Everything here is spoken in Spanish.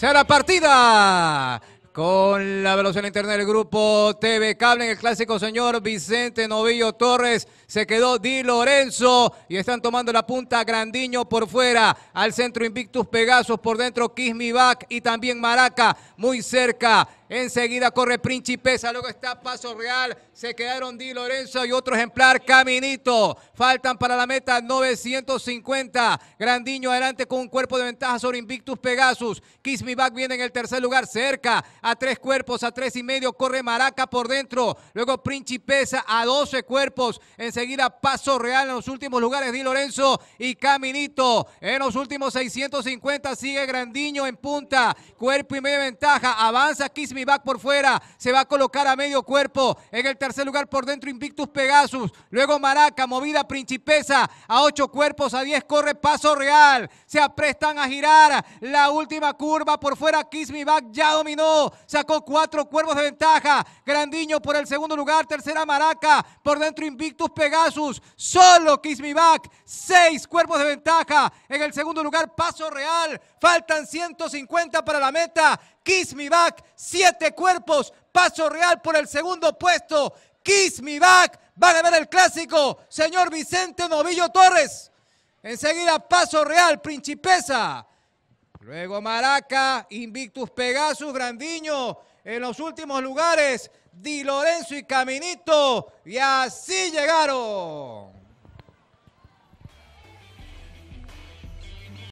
Será partida con la velocidad interna del grupo TV Cable en el clásico señor Vicente Novillo Torres. Se quedó Di Lorenzo y están tomando la punta Grandiño por fuera. Al centro Invictus Pegasos por dentro Back y también Maraca muy cerca. Enseguida corre Principesa, luego está Paso Real. Se quedaron Di Lorenzo y otro ejemplar, Caminito. Faltan para la meta 950. Grandiño adelante con un cuerpo de ventaja sobre Invictus Pegasus. Kiss viene en el tercer lugar, cerca. A tres cuerpos, a tres y medio, corre Maraca por dentro. Luego Principesa a 12 cuerpos. Enseguida Paso Real en los últimos lugares, Di Lorenzo y Caminito. En los últimos 650 sigue Grandiño en punta. Cuerpo y medio de ventaja. Avanza Kiss back por fuera, se va a colocar a medio cuerpo. En el tercer lugar por dentro Invictus Pegasus, luego Maraca, movida Principesa, a ocho cuerpos, a diez corre Paso Real, se aprestan a girar, la última curva por fuera, Kiss Back ya dominó, sacó cuatro cuervos de ventaja, Grandiño por el segundo lugar, tercera Maraca, por dentro Invictus Pegasus, solo Kiss Back, seis cuerpos de ventaja, en el segundo lugar Paso Real, faltan 150 para la meta, Kiss Me Back, siete cuerpos, paso real por el segundo puesto. Kiss Me Back, van a ver el clásico, señor Vicente Novillo Torres. Enseguida paso real, Principesa. Luego Maraca, Invictus Pegasus, Grandiño. En los últimos lugares, Di Lorenzo y Caminito. Y así llegaron.